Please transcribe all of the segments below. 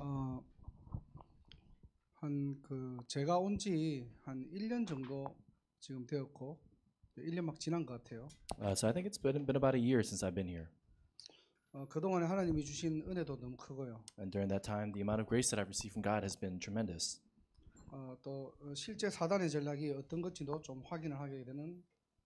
어, 한그 제가 온 지 한 1년 정도 지금 되었고 1년 막 지난 것 같아요. Uh, so I think it's been, been about a year since I've been here. 어, 그동안에 하나님이 주신 은혜도 너무 크고요. And during that time, the amount of grace that I've received from God has been tremendous. 어, 또 실제 사단의 전략이 어떤 것지도 좀 확인을 하게 되는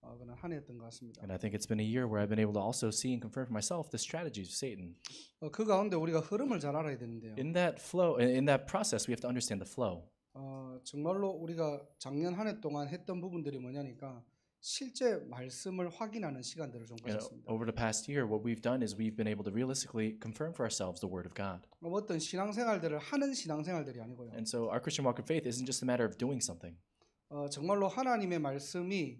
어, 그런 한 해였던 것 같습니다. And I think it's been a year where I've been able to also see and confirm for myself the strategies of Satan. 어, 그 가운데 우리가 흐름을 잘 알아야 되는데요. In that flow, in that process, we have to understand the flow. 어, 정말로 우리가 작년 한 해 동안 했던 부분들이 뭐냐니까 실제 말씀을 확인하는 시간들을 좀 가졌습니다. Over the past year, what we've done is we've been able to realistically confirm for ourselves the Word of God. 어떤 신앙생활들을 하는 신앙생활들이 아니고요. And so our Christian walk of faith isn't just a matter of doing something. 어, 정말로 하나님의 말씀이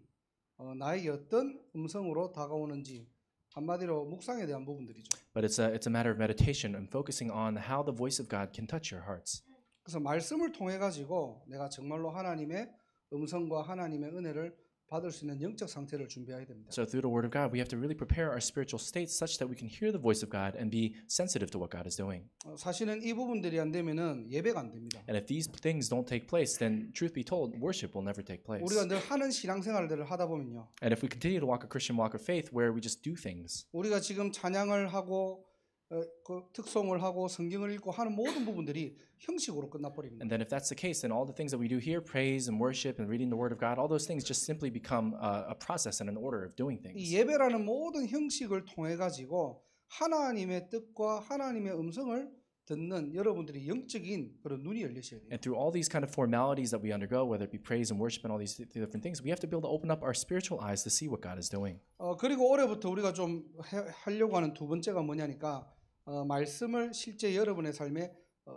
어, 나에게 어떤 음성으로 다가오는지 한마디로 묵상에 대한 부분들이죠. But it's a it's a matter of meditation and focusing on how the voice of God can touch your hearts. 그래서 말씀을 통해 가지고 내가 정말로 하나님의 음성과 하나님의 은혜를 받을 수 있는 영적 상태를 준비해야 됩니다. So through the word of God, we have to really prepare our spiritual state such that we can hear the voice of God and be sensitive to what God is doing. 사실은 이 부분들이 안 되면은 예배가 안 됩니다. And if these things don't take place, then truth be told, worship will never take place. 우리가 늘 하는 신앙생활들을 하다 보면요. And if we continue to walk a Christian walk of faith where we just do things. 우리가 지금 찬양을 하고 그 특성을 하고 성경을 읽고 하는 모든 부분들이 형식으로 끝나버립니다. And then if that's the case, then all the things that we do here, praise and worship and reading the Word of God, all those things just simply become a, a process and an order of doing things. 이 예배라는 모든 형식을 통해 가지고 하나님의 뜻과 하나님의 음성을 듣는 여러분들이 영적인 그런 눈이 열리셔야 돼요. And through all these kind of formalities that we undergo, whether it be praise and worship and all these different things, we have to be able to open up our spiritual eyes to see what God is doing. 어 그리고 올해부터 우리가 좀 해, 하려고 하는 두 번째가 뭐냐니까. 말씀을 실제 여러분의 삶에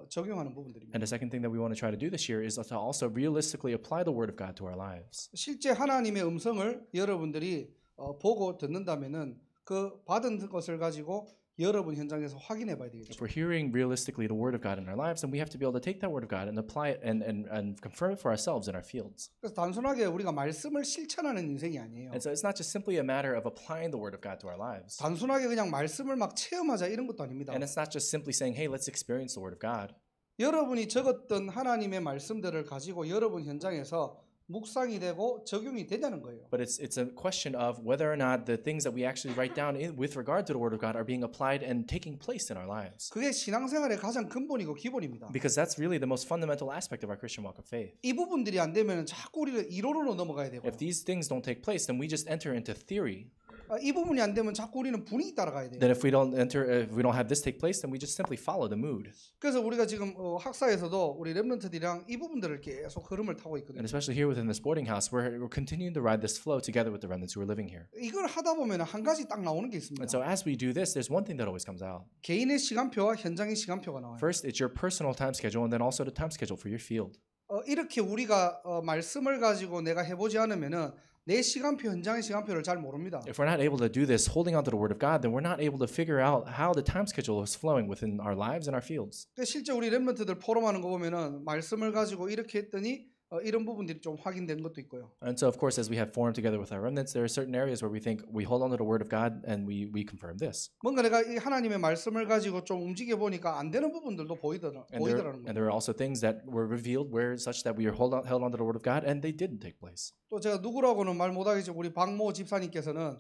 적용하는 부분들입니다. And the second thing that we want to try to do this year is to also realistically apply the word of God to our lives. 실제 하나님의 음성을 여러분들이 보고 듣는다면은 그 받은 것을 가지고 여러분 현장에서 확인해 봐야 되겠죠. If we're hearing realistically the word of God in our lives, then we have to be able to take that word of God and apply it and and and confirm it for ourselves in our fields. 그래서 단순하게 우리가 말씀을 실천하는 인생이 아니에요. And so it's not just simply a matter of applying the word of God to our lives. 단순하게 그냥 말씀을 막 체험하자 이런 것도 아닙니다. And it's not just simply saying, "Hey, let's experience the word of God." 여러분이 적었던 하나님의 말씀들을 가지고 여러분 현장에서 묵상이 되고 적용이 거예요. But it's it's a question of whether or not the things that we actually write down in, with regard to the Word of God are being applied and taking place in our lives. 그게 신앙생활의 가장 근본이고 기본입니다. Because that's really the most fundamental aspect of our Christian walk of faith. 이 부분들이 안 되면 자꾸 이론으로 넘어가야 되고. If these things don't take place, then we just enter into theory. 이 부분이 안 되면 자꾸 우리는 분위기 따라가야 돼요. Then if we don't enter, if we don't have this take place, then we just simply follow the mood. 그래서 우리가 지금 어, 학사에서도 우리 렘넌트들이랑 이 부분들을 계속 흐름을 타고 있거든요. And especially here within t h e s boarding house, we're, we're continuing to ride this flow together with the remnants who are living here. 이걸 하다 보면 한 가지 딱 나오는 게 있습니다. And so as we do this, there's one thing that always comes out. 개인의 시간표와 현장의 시간표가 나와요. First, it's your personal time schedule, and then also the time schedule for your field. 어, 이렇게 우리가 어, 말씀을 가지고 내가 해보지 않으면은 내 시간표 현장의 시간표를 잘 모릅니다. If we're not able to do this holding on to the word of God, then we're not able to figure out how the time schedule is flowing within our lives and our fields. 실제 우리 렘넌트들 포럼하는 거 보면은 말씀을 가지고 이렇게 했더니 어, 이런 부분들이 좀 확인된 것도 있고요. And so of course as we have formed together with our remnants there are certain areas where we think we hold on to the word of God and we we confirm this. 뭔가 내가 이 하나님의 말씀을 가지고 좀 움직여 보니까 안 되는 부분들도 보이더라 and 보이더라는 거예요. And there are also things that were revealed where such that we are hold on, held on to the word of God and they didn't take place. 또 제가 누구라고는 말 못 하겠지만 우리 박모 집사님께서는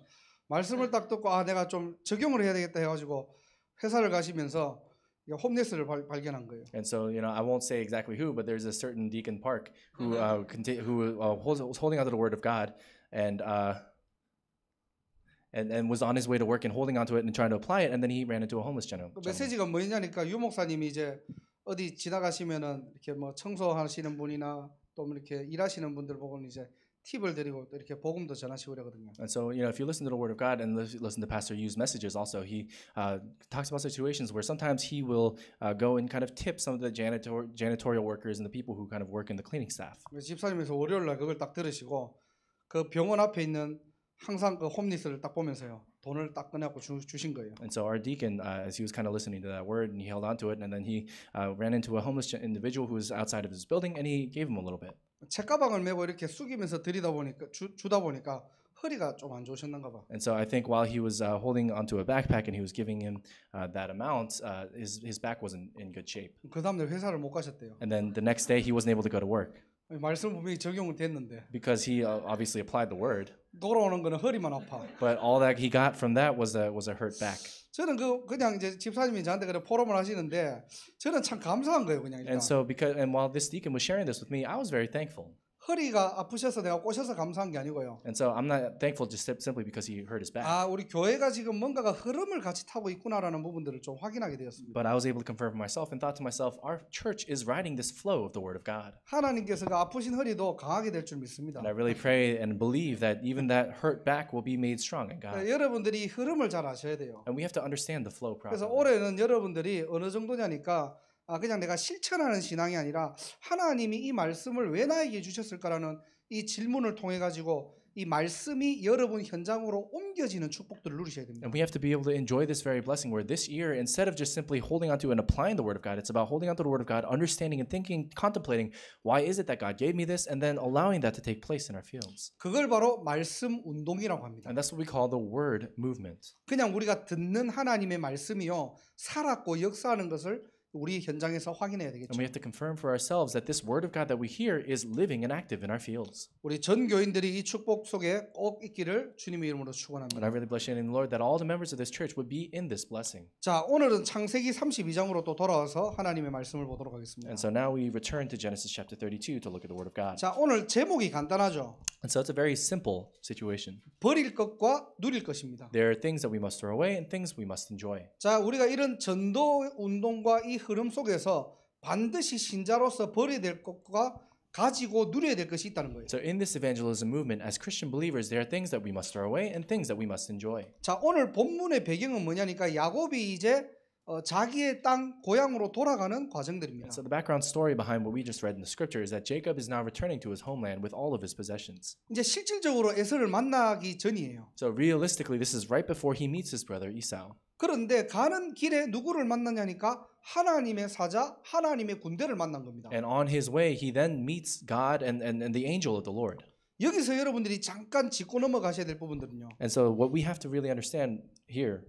말씀을 딱 듣고 아 내가 좀 적용을 해야 되겠다 해 가지고 회사를 가시면서 발, 발견한 거예요. And so, you know, I won't say exactly who, but there's a certain Deacon Park who mm-hmm. uh, conti- who uh, was holding onto the Word of God, and uh, and and was on his way to work and holding onto it and trying to apply it, and then he ran into a homeless gentleman. 그 메시지가 뭐냐니까 유 목사님이 이제 어디 지나가시면은 이렇게 뭐 청소하시는 분이나 또 이렇게 일하시는 분들 보고는 이제 팁을 드리고 또 이렇게 복음도 전하시고 그러거든요. And so, you know, if you listen to the Word of God and listen to Pastor Yu's messages, also he uh, talks about situations where sometimes he will uh, go and kind of tip some of the janitor janitorial workers and the people who kind of work in the cleaning staff. 집사님께서 그걸 딱 들으시고 그 병원 앞에 있는 항상 그 홈리스를 딱 보면서요. 돈을 딱 꺼내고 주신 거예요. And so our deacon, uh, as he was kind of listening to that word, and he held on to it, and then he uh, ran into a homeless individual who was outside of his building, and he gave him a little bit. 책가방을 메고 이렇게 숙이면서 들이다 보니까 주, 주다 보니까 허리가 좀 안 좋으셨는가 봐. And so I think while he was uh, holding onto a backpack and he was giving him uh, that amount, uh, his his back wasn't in good shape. 그 다음날 회사를 못 가셨대요. And then the next day he wasn't able to go to work. 말씀 분명히 적용은 됐는데. Because he uh, obviously applied the word. 돌아오는 거는 허리만 아파. But all that he got from that was a was a hurt back. 저는 그 그냥 이제 집사님이 저한테 그래 포럼을 하시는데 저는 참 감사한 거예요 그냥. 일단. And so because and while this deacon was sharing this with me, I was very thankful. 허리가 아프셔서 내가 꼬셔서 감사한 게 아니고요. And so I'm not thankful just simply because he hurt his back. 아, 우리 교회가 지금 뭔가가 흐름을 같이 타고 있구나라는 부분들을 좀 확인하게 되었습니다. But I was able to confirm myself and thought to myself, our church is riding this flow of the Word of God. 하나님께서 그 아프신 허리도 강하게 될 줄 믿습니다. And I really pray and believe that even that hurt back will be made strong in God. 여러분들이 흐름을 잘 아셔야 돼요. And we have to understand the flow properly. 그래서 올해는 여러분들이 어느 정도냐니까. 아 그냥 내가 실천하는 신앙이 아니라 하나님이 이 말씀을 왜 나에게 주셨을까라는 이 질문을 통해 가지고 이 말씀이 여러분 현장으로 옮겨지는 축복들을 누리셔야 됩니다. And we have to be able to enjoy this very blessing where this year instead of just simply holding onto and applying the word of God, it's about holding onto the word of God, understanding and thinking, contemplating why is it that God gave me this and then allowing that to take place in our fields. 그걸 바로 말씀 운동이라고 합니다. And that's what we call the word movement. 그냥 우리가 듣는 하나님의 말씀이요 살았고 역사하는 것을 우리 현장에서 확인해야 되겠죠. And we have to confirm for ourselves that this word of God that we hear is living and active in our fields. 우리 전 교인들이 이 축복 속에 꼭 있기를 주님의 이름으로 축원합니다. And I really bless you in the Lord that all the members of this church would be in this blessing. 자, 오늘은 창세기 32장으로 또 돌아와서 하나님의 말씀을 보도록 하겠습니다. And so now we return to Genesis chapter 32 to look at the word of God. 자, 오늘 제목이 간단하죠. And so it's a very simple situation. 버릴 것과 누릴 것입니다. There are things that we must throw away and things we must enjoy. 자, 우리가 이런 전도 운동과 이 흐름 속에서 반드시 신자로서 버려야 될 것과 가지고 누려야 될 것이 있다는 거예요. So in this evangelism movement, as Christian believers, there are things that we must throw away and things that we must enjoy. 자 오늘 본문의 배경은 뭐냐니까 야곱이 이제 어, 자기의 땅 고향으로 돌아가는 과정들입니다. And so the background story behind what we just read in the scripture is that Jacob is now returning to his homeland with all of his possessions. 이제 실질적으로 에서를 만나기 전이에요. So realistically, this is right before he meets his brother Esau. 그런데 가는 길에 누구를 만나냐니까 하나님의 사자, 하나님의 군대를 만난 겁니다. And on his way he then meets God and and, and the angel of the Lord. 여기서 여러분들이 잠깐 짚고 넘어가셔야 될 부분들은요. And so what we have to really understand here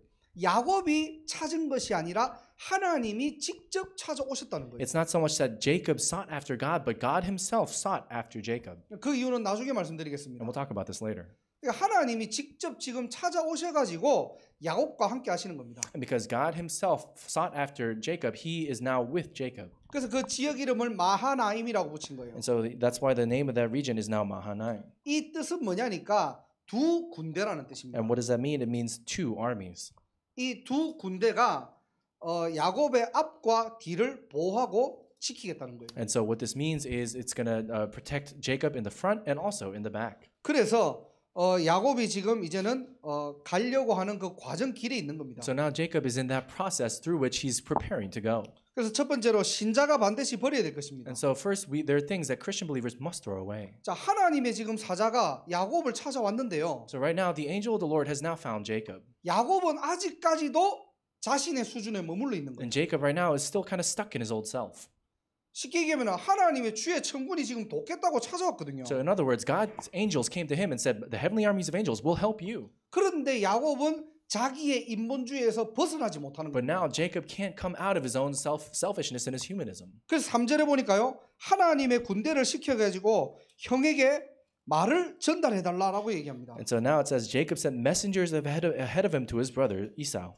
야곱이 찾은 것이 아니라 하나님이 직접 찾아오셨다는 거예요. It's not so much that Jacob sought after God, but God Himself sought after Jacob. 그 이유는 나중에 말씀드리겠습니다. And we'll talk about this later. 그러니까 하나님이 직접 지금 찾아오셔가지고 야곱과 함께 하시는 겁니다. Because God Himself sought after Jacob, He is now with Jacob. 그래서 그 지역 이름을 마하나임이라고 붙인 거예요. And so that's why the name of that region is now Mahanaim. 이 뜻은 뭐냐니까 두 군대라는 뜻입니다. And what does that mean? It means two armies. 이두 군대가 어, 야곱의 앞과 뒤를 보호하고 지키겠다는 거예요. And so what this means is it's going to uh, protect Jacob in the front and also in the back. 그래서 어, 야곱이 지금 이제는 어, 가려고 하는 그 과정 길에 있는 겁니다. So now Jacob is in that process through which he's preparing to go. 그래서 첫 번째로 신자가 반드시 버려야 될 것입니다. And so first we there are things that Christian believers must throw away. 자, 하나님의 지금 사자가 야곱을 찾아왔는데요. So right now the angel of the Lord has now found Jacob. 야곱은 아직까지도 자신의 수준에 머물러 있는 거예요. And Jacob right now is still kind of stuck in his old self. 쉽게 얘기하면 하나님의 주의 천군이 지금 돕겠다고 찾아왔거든요. So in other words, God's angels came to him and said, "The heavenly armies of angels will help you." 그런데 야곱은 자기의 인본주의에서 벗어나지 못하는 거예요. But now Jacob can't come out of his own self selfishness and his humanism. 그래서 3절에 보니까요. 하나님의 군대를 시켜 가지고 형에게 말을 전달해 달라라고 얘기합니다. And so now it says Jacob sent messengers ahead of, ahead of him to his brother Esau.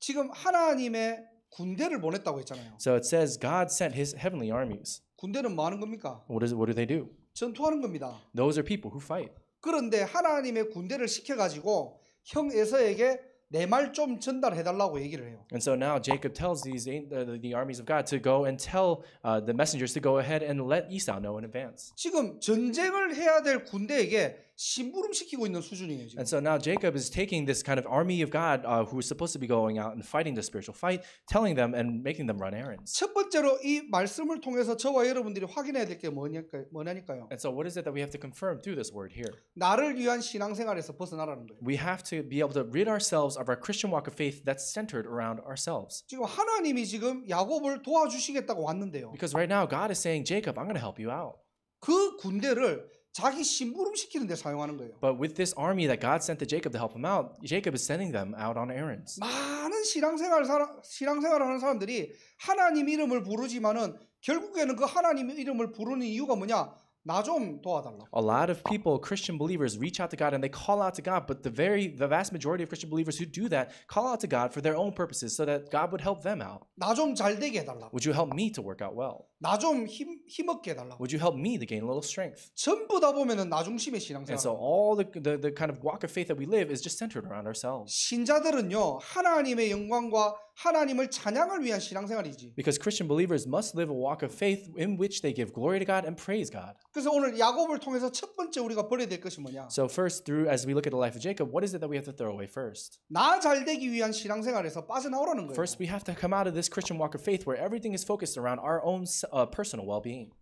지금 하나님의 군대를 보냈다고 했잖아요. So it says God sent his heavenly armies. 군대는 뭐 하는 겁니까? What is what do they do? 전투하는 겁니다. Those are people who fight. 그런데 하나님의 군대를 시켜 가지고 형 에서에게 내 말 좀 전달해 달라고 얘기를 해요. And so now Jacob tells these the, the armies of God to go and tell uh, the messengers to go ahead and let Esau know in advance. 지금 전쟁을 해야 될 군대에게 심부름시키고 있는 수준이에요 지금. And so now Jacob is taking this kind of army of God uh, who is supposed to be going out and fighting the spiritual fight, telling them and making them run errands. 첫 번째로 이 말씀을 통해서 저와 여러분들이 확인해야 될 뭐냐니까요. And so what is it that we have to confirm through this word here? 나를 위한 신앙생활에서 벗어나라는 거예요. We have to be able to rid ourselves of our Christian walk of faith that's centered around ourselves. 지금 하나님이 지금 야곱을 도와주시겠다고 왔는데요. Because right now God is saying, Jacob, I'm going to help you out. 그 군대를 자기 심부름 시키는 데 사용하는 거예요. But with this army that God sent to Jacob to help him out, Jacob is sending them out on errands. 많은 신앙생활 사람, 신앙생활하는 사람들이 하나님 이름을 부르지만은 결국에는 그 하나님 이름을 부르는 이유가 뭐냐? 나 좀 도와달라. A lot of people, Christian believers, reach out to God and they call out to God, but the very, the vast majority of Christian believers who do that call out to God for their own purposes, so that God would help them out. 나 좀잘 되게 해달라. Would you help me to work out well? 나좀힘 힘없게 해달라고. Would you help me to gain a little strength? 전부 다 보면은 나 중심의 신앙생활. And so all the, the the kind of walk of faith that we live is just centered around ourselves. 신자들은요 하나님의 영광과 하나님을 찬양을 위한 신앙생활이지. Because Christian believers must live a walk of faith in which they give glory to God and praise God. 그래서 오늘 야곱을 통해서 첫 번째 우리가 버려야 될 것이 뭐냐? So first, through as we look at the life of Jacob, what is it that we have to throw away first? 나잘 되기 위한 신앙생활에서 빠져나오라는 거예요. First, we have to come out of this Christian walk of faith where everything is focused around our own self uh, personal well-being.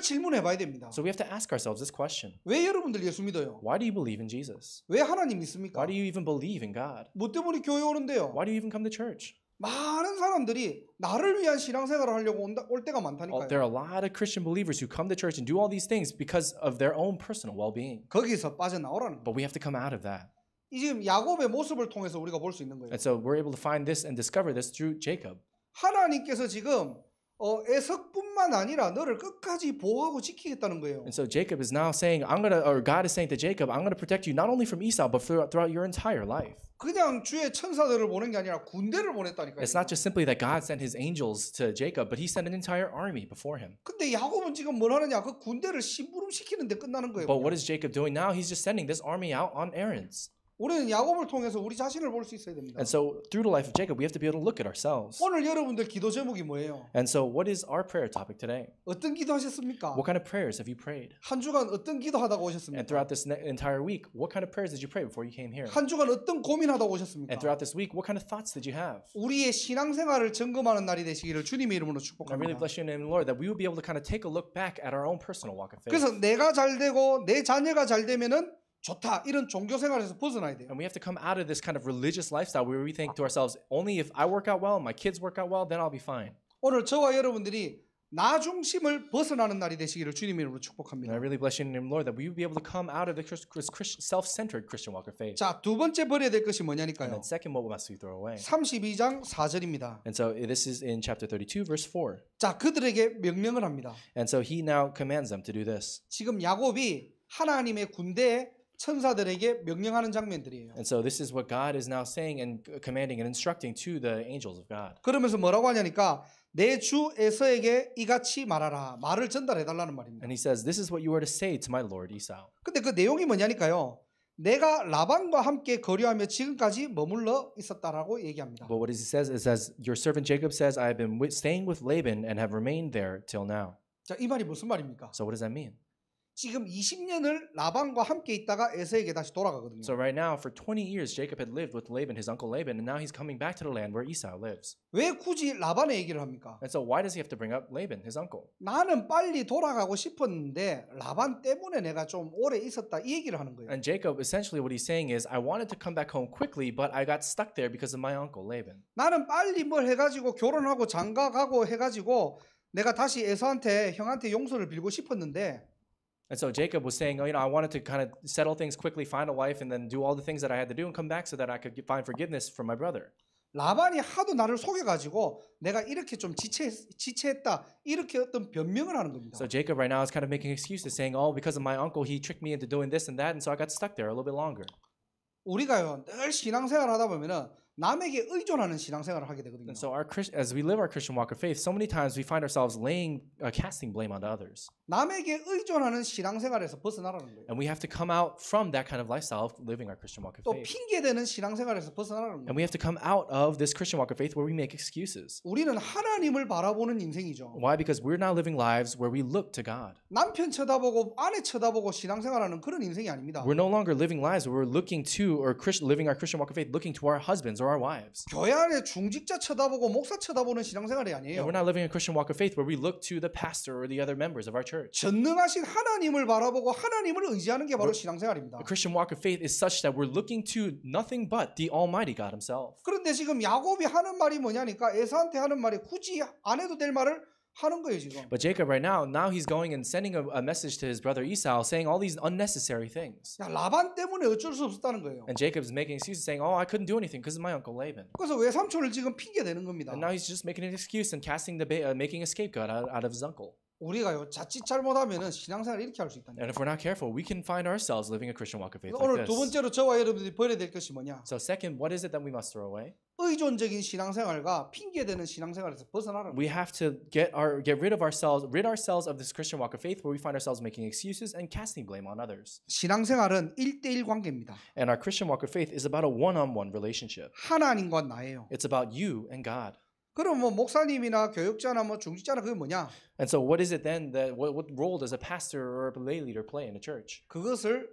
So we have to ask ourselves this question. Why do you believe in Jesus? Why do you even believe in God? Why do you even come to church? 많은 사람들이 나를 위한 신앙생활을 하려고 온다, 올 때가 많다니까요. there are a lot of Christian believers who come to church and do all these things because of their own personal well-being. 거기서 빠져나오라는. But we have to come out of that. 지금 야곱의 모습을 통해서 우리가 있는 거예요. And so we're able to find this and discover this through Jacob. 하나님께서 지금 애석뿐만 아니라 너를 끝까지 보호하고 지키겠다는 거예요. And so Jacob is now saying, I'm gonna, or God is saying to Jacob, I'm gonna protect you not only from Esau, but throughout, your entire life. 그냥 주의 천사들을 보낸 게 아니라 군대를 It's not just simply that God sent His angels to Jacob, but He sent an entire army before him. 근데 야곱은 지금 뭘 하느냐? 그 군대를 끝나는 거예요. But what is Jacob doing now? He's just sending this army out on errands. 우리는 야곱을 통해서 우리 자신을 볼 수 있어야 됩니다. And so through the life of Jacob, we have to be able to look at ourselves. 오늘 여러분들 기도 제목이 뭐예요? And so what is our prayer topic today? 어떤 기도하셨습니까? What kind of prayers have you prayed? 한 주간 어떤 기도하다가 오셨습니까? And throughout this entire week, what kind of prayers did you pray before you came here? 한 주간 어떤 고민하다가 오셨습니까? And throughout this week, what kind of thoughts did you have? 우리의 신앙생활을 점검하는 날이 되시기를 주님의 이름으로 축복합니다. I really bless your name, Lord, that we will be able to kind of take a look back at our own personal walk of faith. 그래서 내가 잘 되고 내 자녀가 잘 되면은 좋다 이런 종교 생활에서 벗어나야 돼요. And we have to come out of this kind of religious lifestyle where we think to ourselves, only if I work out well, my kids work out well, then I'll be fine. 오늘 저와 여러분들이 나 중심을 벗어나는 날이 되시기를 주님 이름으로 And I 축복합니다. really bless you in the name, Lord, that we would be able to come out of the Chris, Chris, Chris, self-centered Christian walk of faith. 자, 두 번째 버려야 될 것이 뭐냐니까요. And second, what must we throw away? 32장 4절입니다. And so this is in chapter 32, verse 4. 자, 그들에게 명령을 합니다. And so he now commands them to do this. 지금 야곱이 하나님의 군대에 천사들에게 명령하는 장면들이에요. And so this is what God is now saying and commanding and instructing to the angels of God. 그러면서 뭐라고 하냐니까 내 주 에서에게 이같이 말하라. 말을 전달해 달라는 말입니다. And he says this is what you are to say to my lord Esau. 근데 그 내용이 뭐냐니까요. 내가 라반과 함께 거류하며 지금까지 머물러 있었다라고 얘기합니다. But what he says is as your servant Jacob says I have been staying with Laban and have remained there till now. 자, 이 말이 무슨 말입니까? So what does that mean? 지금 20년을 라반과 함께 있다가 에서에게 다시 돌아가거든요. So right now for 20 years Jacob had lived with Laban his uncle Laban and now he's coming back to the land where Esau lives. 왜 굳이 라반의 얘기를 합니까? And so why does he have to bring up Laban his uncle? 나는 빨리 돌아가고 싶었는데 라반 때문에 내가 좀 오래 있었다 이 얘기를 하는 거예요. And Jacob essentially what he's saying is I wanted to come back home quickly but I got stuck there because of my uncle Laban. 나는 빨리 뭘 해 가지고 결혼하고 장가 가고 해 가지고 내가 다시 에서한테 형한테 용서를 빌고 싶었는데 And so Jacob was saying, oh, you know, I wanted to kind of settle things quickly, find a wife, and then do all the things that I had to do and come back so that I could find forgiveness from my brother. 라반이 하도 나를 속여가지고 내가 이렇게 좀 지체, 지체했다 이렇게 어떤 변명을 하는 겁니다. So Jacob right now is kind of making excuses, saying, "Oh, because of my uncle, he tricked me into doing this and that, and so I got stuck there a little bit longer." 우리가요 늘 신앙생활 하다 보면은 남에게 의존하는 신앙생활을 하게 되거든요. And so our as we live our Christian walk of faith, so many times we find ourselves laying uh, casting blame onto others. 남에게 의존하는 신앙생활에서 벗어나라는 거예요. And we have to come out from that kind of lifestyle of living our Christian walk of faith. 또 핑계되는 신앙생활에서 벗어나라는 거예요. And we have to come out of this Christian walk of faith where we make excuses. 우리는 하나님을 바라보는 인생이죠. Why? Because we're now living lives where we look to God. 남편 쳐다보고 아내 쳐다보고 신앙생활하는 그런 인생이 아닙니다. We're no longer living lives where we're looking to or Christ, living our Christian walk of faith looking to our husbands or our wives. 교회 안에 중직자 쳐다보고 목사 쳐다보는 신앙생활이 아니에요. Yeah, we're not living a Christian walk of faith where we look to the pastor or the other members of our church. 전능하신 하나님을 바라보고 하나님을 의지하는 게 바로 신앙생활입니다. The Christian walk of faith is such that we're looking to nothing but the Almighty God Himself. 그런데 지금 야곱이 하는 말이 뭐냐니까 에사한테 하는 말이 굳이 안 해도 될 말을 하는 거예요 지금. But Jacob right now, now he's going and sending a, a message to his brother Esau, saying all these unnecessary things. 야 라반 때문에 어쩔 수 없었다는 거예요. And Jacob's making excuses, saying, "Oh, I couldn't do anything because of my uncle Laban." 그래서 외삼촌을 지금 핑계 대는 겁니다. And now he's just making an excuse and casting the uh, making a scapegoat out, out of his uncle. 우리가요 자칫 잘못하면은 신앙생활 이렇게 할 수 있다. And if we're not careful, we can find ourselves living a Christian walk of faith 오늘 like 두 this. 번째로 저와 여러분들이 버려야 될 것이 뭐냐? So second, what is it that we must throw away? 의존적인 신앙생활과 핑계대는 신앙생활에서 벗어나라. We have to get our get rid of ourselves, rid ourselves of this Christian walk of faith where we find ourselves making excuses and casting blame on others. 신앙생활은 1대1 관계입니다. And our Christian walk of faith is about a one-on-one relationship. 하나님과 나예요. It's about you and God. 그럼 뭐 목사님이나 교육자나 뭐 중직자나 그게 뭐냐? And so what is it then that what, what role does a pastor or a lay leader play in a church? 그것을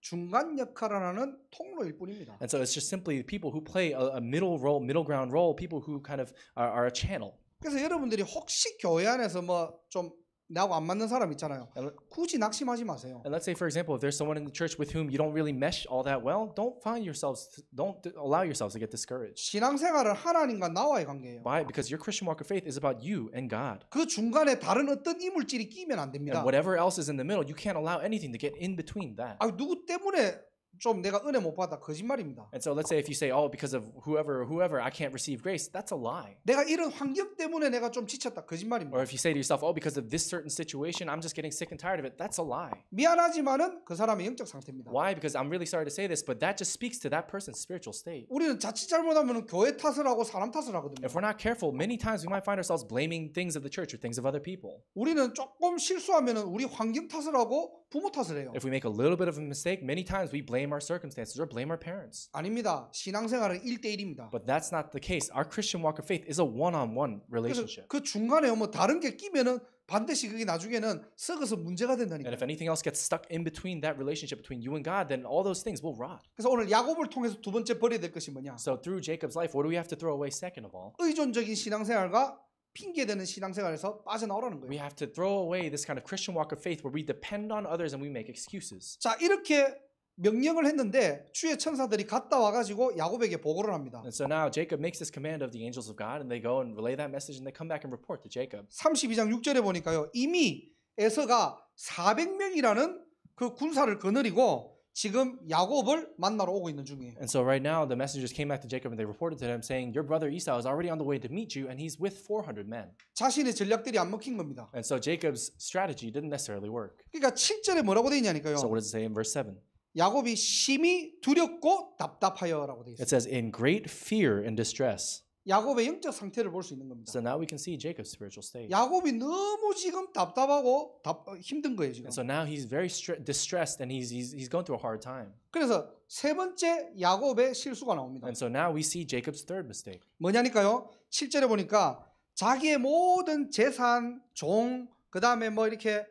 중간 역할을 하는 통로일 뿐입니다. And so it's just simply people who play a, a middle role, middle ground role, people who kind of are, are a channel. 그래서 여러분들이 혹시 교회 안에서 뭐좀 나하고 안 맞는 사람 있잖아요. 굳이 낙심하지 마세요. And let's say for example, if there's someone in the church with whom you don't really mesh all that well, don't find yourselves, don't allow yourselves to get discouraged. 신앙생활은 하나님과 나와의 관계예요. Why? Because your Christian walk of faith is about you and God. 그 중간에 다른 어떤 이물질이 끼면 안 됩니다. And whatever else is in the middle, you can't allow anything to get in between that. 아 누구 때문에 좀 내가 은혜 못 받아 거짓말입니다. And so let's say if you say, oh, because of whoever, whoever, I can't receive grace. That's a lie. 내가 이런 환경 때문에 내가 좀 지쳤다 거짓말입니다. Or if you say to yourself, oh, because of this certain situation, I'm just getting sick and tired of it. That's a lie. 미안하지만은 그 사람의 영적 상태입니다. Why? Because I'm really sorry to say this, but that just speaks to that person's spiritual state. 우리는 자칫 잘못하면 교회 탓을 하고 사람 탓을 하거든요. If we're not careful, many times we might find ourselves blaming things of the church or things of other people. 우리는 조금 실수하면은 우리 환경 탓을 하고 부모 탓을 해요. If we make a little bit of a mistake, many times we blame blame our circumstances or blame our parents. 아닙니다. 신앙생활은 1대1입니다. But that's not the case. Our Christian walk of faith is a one-on-one relationship. 그 중간에 뭐 다른 게 끼면은 반드시 그게 나중에는 썩어서 문제가 된다니까. And if anything else gets stuck in between that relationship between you and God, then all those things will rot. 그래서 오늘 야곱을 통해서 두 번째 버려야 될 것이 뭐냐? So through Jacob's life, what do we have to throw away second of all? 의존적인 신앙생활과 핑계대는 신앙생활에서 빠져나오라는 거예요. We have to throw away this kind of Christian walk of faith where we depend on others and we make excuses. 자 이렇게 명령을 했는데 주의 천사들이 갔다 와가지고 야곱에게 보고를 합니다. And so now Jacob makes this command of the angels of God, and they go and relay that message, and they come back and report to Jacob. 32장 6절에 보니까요, 이미 에서가 400명이라는 그 군사를 거느리고 지금 야곱을 만나러 오고 있는 중이에요. And so right now the messengers came back to Jacob and they reported to him saying, your brother Esau is already on the way to meet you, and he's with 400 men. 자신의 전략들이 안 먹힌 겁니다. And so Jacob's strategy didn't necessarily work. 그러니까 7절에 뭐라고 돼 있냐니까요. So what does it say in verse 7? 야곱이 심히 두렵고 답답하여라고 돼 있어요. It says in great fear and distress. 야곱의 영적 상태를 볼 수 있는 겁니다. So now we can see Jacob's spiritual state. 야곱이 너무 지금 답답하고 답, 힘든 거예요 지금. And so now he's very distressed and he's, he's he's going through a hard time. 그래서 세 번째 야곱의 실수가 나옵니다. And so now we see Jacob's third mistake. 뭐냐니까요? 7절에 보니까 자기의 모든 재산, 종, 그다음에 뭐 이렇게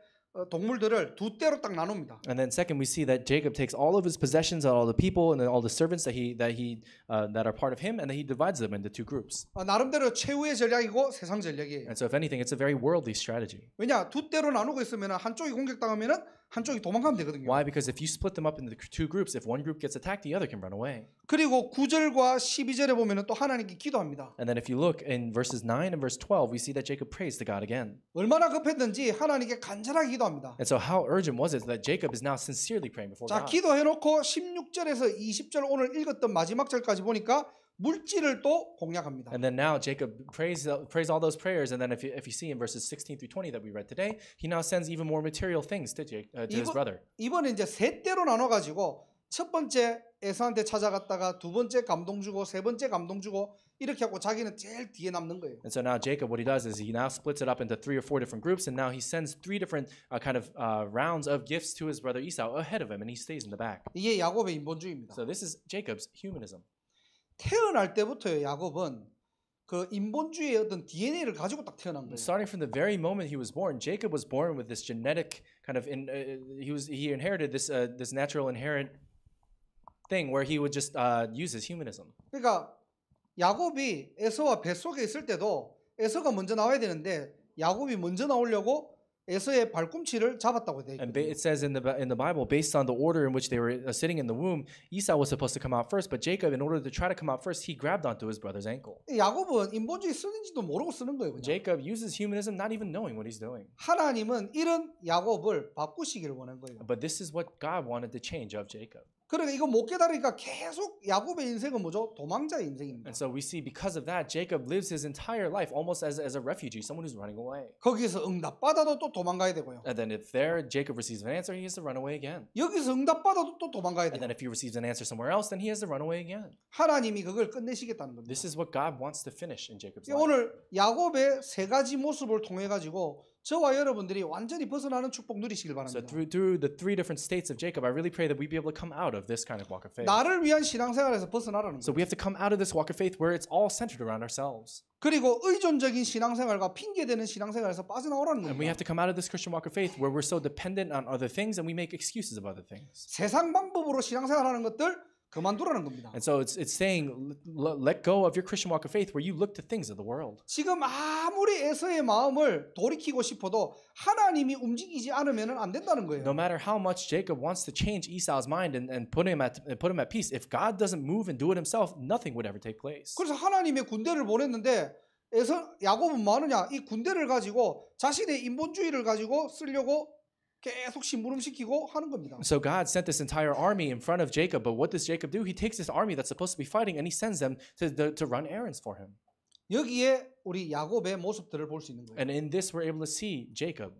동물들을 두 대로 딱 나눕니다. And then second, we see that Jacob takes all of his possessions and all the people and then all the servants that he that he uh, that are part of him, and then he divides them into two groups. 나름대로 최후의 전략이고 세상 전략이에요. And so, if anything, it's a very worldly strategy. 왜냐 두 대로 나누고 있으면 한쪽이 공격당하면은 한쪽이 도망가면 되거든요. Why? Because if you split them up into two groups, if one group gets attacked, the other can run away. 그리고 9절과 12절에 보면은 또 하나님께 기도합니다. And then if you look in verses 9 and verse 12, we see that Jacob prays to God again. 얼마나 급했는지 하나님께 간절하게 기도합니다. And so how urgent was it that Jacob is now sincerely praying before 자, God? 자, 기도해 놓고 16절에서 20절 오늘 읽었던 마지막 절까지 보니까 물질을 또 공략합니다. And then now Jacob prays prays all those prayers, and then if you if you see in verses 16 through 20 that we read today, he now sends even more material things to, Jake, uh, to his brother. 이번에 이제 세 대로 나눠 가지고 첫 번째 에서한테 찾아갔다가 두 번째 감동 주고 세 번째 감동 주고 이렇게 하고 자기는 제일 뒤에 남는 거예요. And so now Jacob, what he does is he now splits it up into three or four different groups, and now he sends three different uh, kind of uh, rounds of gifts to his brother Esau ahead of him, and he stays in the back. 이게 야곱의 인본주의입니다. So this is Jacob's humanism. 태어날 때부터 야곱은 그 인본주의의 어떤 DNA를 가지고 딱 태어난 거예요. Starting from the very moment he was born, Jacob was born with this genetic kind of in, uh, he was he inherited this uh, this natural inherent thing where he would just uh, use his humanism. 그러니까 야곱이 에서와 뱃속에 있을 때도 에서가 먼저 나와야 되는데 야곱이 먼저 나오려고 And it says in the in the Bible, based on the order in which they were uh, sitting in the womb, Esau was supposed to come out first, but Jacob, in order to try to come out first, he grabbed onto his brother's ankle. Jacob uses humanism, not even knowing what he's doing. But this is what God wanted to change of Jacob. 그러니까 이거 못 깨달으니까 계속 야곱의 인생은 뭐죠? 도망자의 인생입니다. And so we see because of that Jacob lives his entire life almost as as a refugee, someone who's running away. 거기서 응답 받아도 또 도망가야 되고요. And then if there Jacob receives an answer, he has to run away again. 여기서 응답 받아도 또 도망가야 돼요. And then if he receives an answer somewhere else, then he has to run away again. 하나님이 그걸 끝내시겠다는 겁니다. This is what God wants to finish in Jacob's life. 오늘 야곱의 세 가지 모습을 통해 가지고 저와 여러분들이 완전히 벗어나는 축복 누리시길 바랍니다. So through, through the three different states of Jacob, I really pray that we be able to come out of this kind of walk of faith. 나를 위한 신앙생활에서 벗어나라는 So we have to come out of this walk of faith where it's all centered around ourselves. 그리고 의존적인 신앙생활과 핑계대는 신앙생활에서 빠져나오라는 겁니다. And we have to come out of this Christian walk of faith where we're so dependent on other things and we make excuses of other things. 세상 방법으로 신앙생활하는 것들 그만두라는 겁니다. And so it's it's saying let go of your Christian walk of faith where you look to things of the world. 지금 아무리 에서의 마음을 돌이키고 싶어도 하나님이 움직이지 않으면은 안 된다는 거예요. No matter how much Jacob wants to change Esau's mind and and put him at put him at peace, if God doesn't move and do it himself, nothing would ever take place. 그래서 하나님의 군대를 보냈는데 에서 야곱은 뭐하느냐? 이 군대를 가지고 자신의 인본주의를 가지고 쓰려고 계속 심부름시키고 하는 겁니다. So God sent this entire army in front of Jacob, but what does Jacob do? He takes this army that's supposed to be fighting and he sends them to to run errands for him. 여기에 우리 야곱의 모습들을 볼 수 있는 거예요. And in this we're able to see Jacob.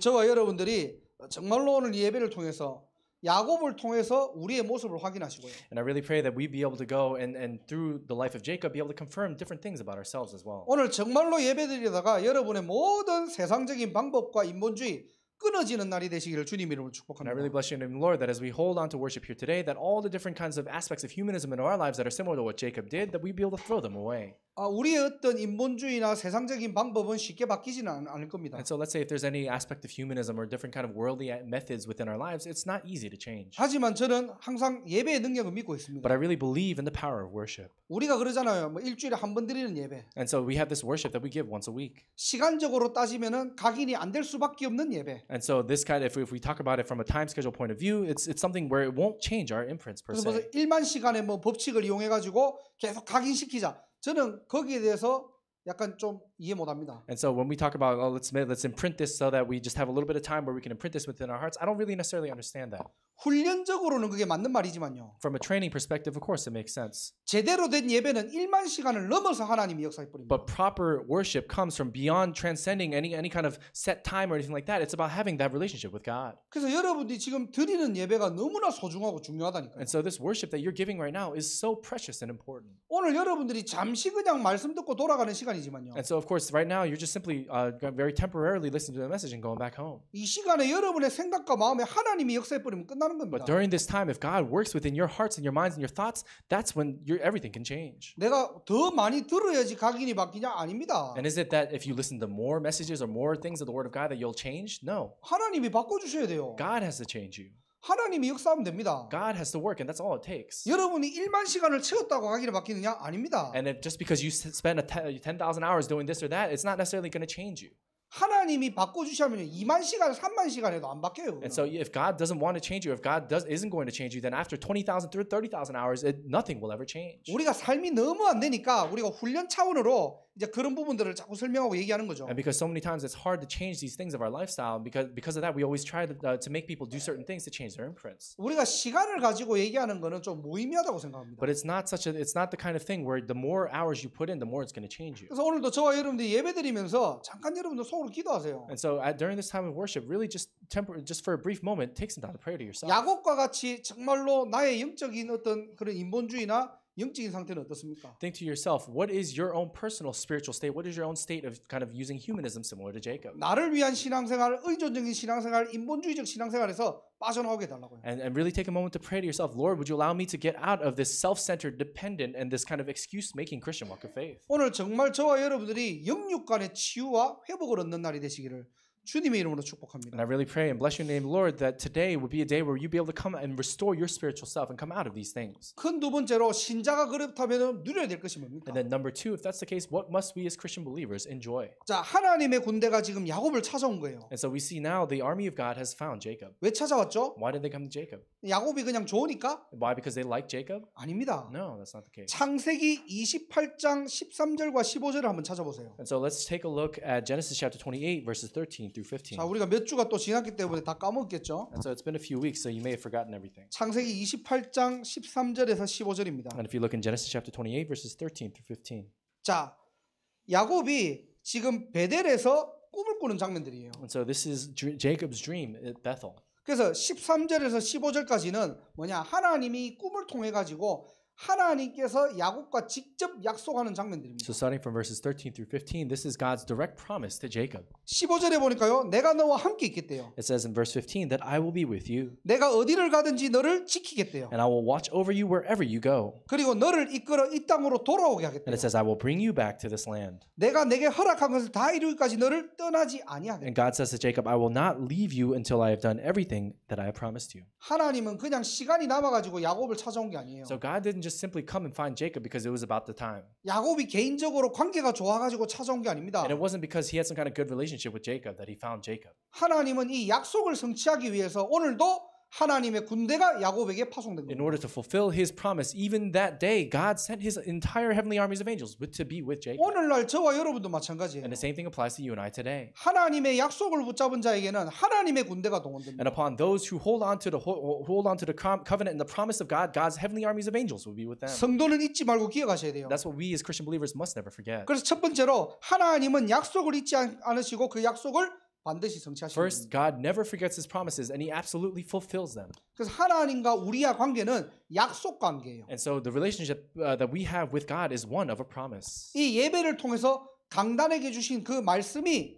저와 여러분들이 정말로 오늘 이 예배를 통해서 야곱을 통해서 우리의 모습을 확인하시고요. And I really pray that we be able to go and and through the life of Jacob be able to confirm different things about ourselves as well. 오늘 정말로 예배드리다가 여러분의 모든 세상적인 방법과 인본주의 끊어지는 날이 되시기를 주님 이름으로 I really bless you, name, Lord, that as we hold on to worship here today, that all the different kinds of aspects of humanism in our lives that are similar to what Jacob did, that we be able to throw them away. 우리의 어떤 인본주의나 세상적인 방법은 쉽게 바뀌지는 않을 겁니다. And so let's say if there's any aspect of humanism or different kind of worldly methods within our lives, it's not easy to change. 하지만 저는 항상 예배의 능력을 믿고 있습니다. But I really believe in the power of worship. 우리가 그러잖아요. 뭐 일주일에 한 번 드리는 예배. And so we have this worship that we give once a week. 시간적으로 따지면은 각인이 안 될 수밖에 없는 예배. And so this kind of if we, if we talk about it from a time schedule point of view, it's it's something where it won't change our imprints per se. 그래서 1만 시간의 뭐 법칙을 이용해 가지고 계속 각인시키자. 저는 거기에 대해서 약간 좀 이해 And so when we talk about oh, let's let's imprint this so that we just have a little bit of time where we can imprint this within our hearts, I don't really necessarily understand that. 훈련적으로는 그게 맞는 말이지만요. From a training perspective, of course, it makes sense. 제대로 된 예배는 1만 시간을 넘어서 하나님이 역사해 버립니다. But proper worship comes from beyond transcending any any kind of set time or anything like that. It's about having that relationship with God. 그래서 여러분들이 지금 드리는 예배가 너무나 소중하고 중요하다니까요. And so this worship that you're giving right now is so precious and important. 오늘 여러분들이 잠시 그냥 말씀 듣고 돌아가는 시간이지만요. And so of course, right now you're just simply uh, very temporarily listening to the message and going back home. 이 시간에 여러분의 생각과 마음에 하나님이 역사해 버리면 끝나. 겁니다. But during this time, if God works within your hearts and your minds and your thoughts, that's when your everything can change. 내가 더 많이 들어야지 각인이 바뀌냐? 아닙니다. And is it that if you listen to more messages or more things of the Word of God that you'll change? No. 하나님이 바꿔주셔야 돼요. God has to change you. 하나님이 역사하면 됩니다. God has to work and that's all it takes. 여러분이 1만 시간을 채웠다고 하기를 바뀌느냐? 아닙니다. And if just because you spend 10,000 hours doing this or that, it's not necessarily going to change you. 하나님이 바꿔 주시면 2만 시간, 3만 시간에도 안 바뀌어요. And so if God doesn't want to change you, if God does isn't going to change you, then after 20,000 30,000 hours, it, nothing will ever change. 우리가 삶이 너무 안 되니까 우리가 훈련 차원으로 이제 그런 부분들을 자꾸 설명하고 얘기하는 거죠. And because so many times it's hard to change these things of our lifestyle because because of that we always try to, uh, to make people do certain things to change their imprints. 우리가 시간을 가지고 얘기하는 거는 좀 무의미하다고 생각합니다. But it's not such a it's not the kind of thing where the more hours you put in the more it's going to change you. 그래서 오늘도 저와 여러분들 예배드리면서 잠깐 여러분들 속으로 기도하세요. And so at, during this time of worship really just temper just for a brief moment take some time to pray to yourself. 야곱과 같이 정말로 나의 영적인 어떤 그런 인본주의나 영적인 상태는 어떻습니까? Think to yourself, what is your own personal spiritual state? What is your own state of kind of using humanism similar to Jacob? 나를 위한 신앙생활, 의존적인 신앙생활, 인본주의적 신앙생활에서 빠져나오게 달라고요. And, and really take a moment to pray to yourself, Lord, would you allow me to get out of this self-centered, dependent, and this kind of excuse-making Christian walk of faith? 오늘 정말 저와 여러분들이 영육간의 치유와 회복을 얻는 날이 되시기를 주님의 이름으로 축복합니다. And I really pray and bless your name, Lord, that today would be a day where you be able to come and restore your spiritual self and come out of these things. 큰두 번째로 신자가 그렇다면 누려야 될 것이 뭡니까? And then number two, if that's the case, what must we as Christian believers enjoy? 자 하나님의 군대가 지금 야곱을 찾아온 거예요. And so we see now the army of God has found Jacob. 왜 찾아왔죠? Why did they come to Jacob? 야곱이 그냥 좋으니까? Why because they like Jacob? 아닙니다. No, that's not the case. 창세기 28장 13절과 15절을 한번 찾아보세요. And so let's take a look at Genesis chapter 28 verses 13. through 15. 자, 우리가 몇 주가 또 지났기 때문에 다 까먹었겠죠. And so it's been a few weeks, so you may have forgotten everything. 창세기 28장 13절에서 15절입니다. And if you look in Genesis chapter 28 verses 13 through 15. 자, 야곱이 지금 베델에서 꿈을 꾸는 장면들이에요. And so this is Jacob's dream at Bethel. 그래서 13절에서 15절까지는 뭐냐 하나님이 꿈을 통해 가지고 하나님께서 야곱과 직접 약속하는 장면들입니다. So starting from verses 13 through 15, this is God's direct promise to Jacob. 15절에 보니까요. 내가 너와 함께 있겠대요. It says in verse 15 that I will be with you. 내가 어디를 가든지 너를 지키겠대요. And I will watch over you wherever you go. 그리고 너를 이끌어 이 땅으로 돌아오게 하겠대요. And it says I will bring you back to this land. 내가 내게 허락한 것을 다 이루기까지 너를 떠나지 아니하겠다. And God says to Jacob, I will not leave you until I have done everything that I have promised you. 하나님은 그냥 시간이 남아 가지고 야곱을 찾아온 게 아니에요. So God didn't just simply come and find Jacob because it was about the time. 야곱이 개인적으로 관계가 좋아가지고 찾아온 게 아닙니다. And it wasn't because he had some kind of good relationship with Jacob that he found Jacob. 하나님은 이 약속을 성취하기 위해서 오늘도 하나님의 군대가 야곱에게 파송된 In 겁니다. order to fulfill his promise, even that day, God sent his entire heavenly armies of angels with, to be with Jacob. 오늘날 저와 여러분도 마찬가지예요. And the same thing applies to you and I today. 하나님의 약속을 붙잡은 자에게는 하나님의 군대가 동원됩니다. And upon those who hold on to the ho- hold on to the com- covenant and the promise of God, God's heavenly armies of angels will be with them. 성도는 잊지 말고 기억하셔야 돼요. That's what we as Christian believers must never forget. 그래서 첫 번째로 하나님은 약속을 잊지 않- 않으시고 그 약속을 First, God never forgets His promises, and He absolutely fulfills them. And so the relationship uh, that we have with God is one of a promise. 강단에게 주신 그 말씀이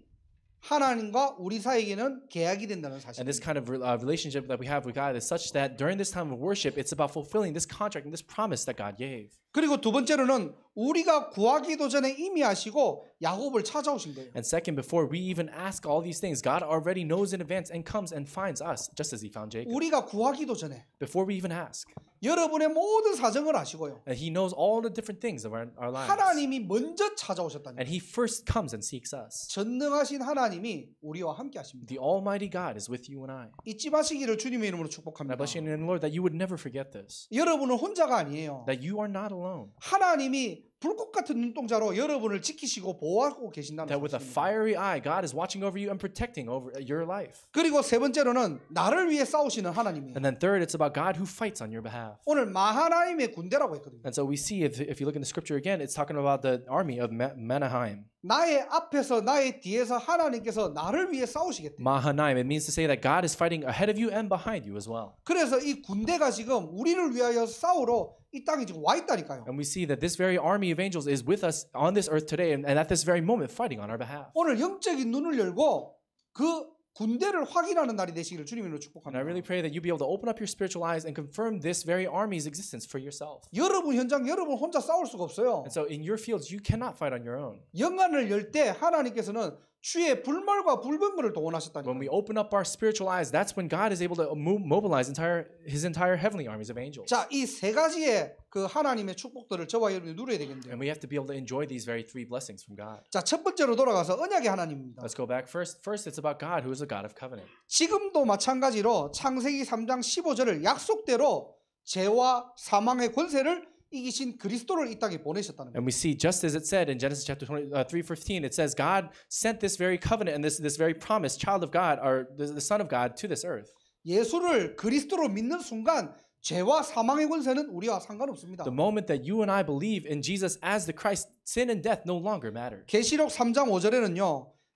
하나님과 우리 계약이 된다는 사실. And this kind of uh, relationship that we have with God is such that during this time of worship, it's about fulfilling this contract and this promise that God gave. 그리고 두 번째로는 우리가 구하기도 전에 이미 아시고 야곱을 찾아오신 거예요. And second, before we even ask all these things, God already knows in advance and comes and finds us, just as He found Jacob. 우리가 구하기도 전에. Before we even ask. 여러분의 모든 사정을 아시고요. And He knows all the different things of our, our lives. 하나님이 먼저 찾아오셨다는. And He first comes and seeks us. 전능하신 하나님이 우리와 함께 하십니다. The Almighty God is with you and I. 잊지 마시기를 주님의 이름으로 축복합니다. I bless you in the Lord that you would never forget this. 여러분은 혼자가 아니에요. That you are not alone. 하나님이 불꽃 같은 눈동자로 여러분을 지키시고 보호하고 계신다는 That with a fiery eye, God is watching over you and protecting over your life. 그리고 세 번째로는 나를 위해 싸우시는 하나님이에요. And then third, it's about God who fights on your behalf. 오늘 마하나임의 군대라고 했거든요. And so we see if, if you look in the scripture again, it's talking about the army of Manaheim. 나의 앞에서 나의 뒤에서 하나님께서 나를 위해 싸우시겠대. Mahanaim. It means to say that God is fighting ahead of you and behind you as well. 그래서 이 군대가 지금 우리를 위하여 싸우러 이 땅에 지금 와 있다니까요. And we see that this very army of angels is with us on this earth today and, and at this very moment fighting on our behalf. 오늘 영적인 눈을 열고 그 군대를 확인하는 날이 되시기를 주님으로 축복합니다. And I really pray that you be able to open up your spiritual eyes and confirm this very army's existence for yourself. 여러분 현장 여러분 혼자 싸울 수가 없어요. And so in your fields you cannot fight on your own. 영안을 열 때 하나님께서는 주의 불말과 불분물을 동원하셨다니까. When we open up our spiritual eyes, that's when God is able to move, mobilize entire His entire heavenly armies of angels. 자, 이 세 가지의 그 하나님의 축복들을 저와 여러분이 누려야 되겠네요. And we have to be able to enjoy these very three blessings from God. 자, 첫 번째로 돌아가서 언약의 하나님입니다. Let's go back first. First, it's about God, who is the God of covenant. 지금도 마찬가지로 창세기 3장 15절을 약속대로 죄와 사망의 권세를 이기신 그리스도를 이 땅에 보내셨다는 거예요. And we see just as it said in Genesis chapter 3:15 uh, it says God sent this very covenant and this this very promise child of God or the, the son of God to this earth. 예수를 그리스도로 믿는 순간 죄와 사망의 권세는 우리와 상관없습니다. The moment that you and I believe in Jesus as the Christ sin and death no longer matter. 계시록 3장 5절에는요.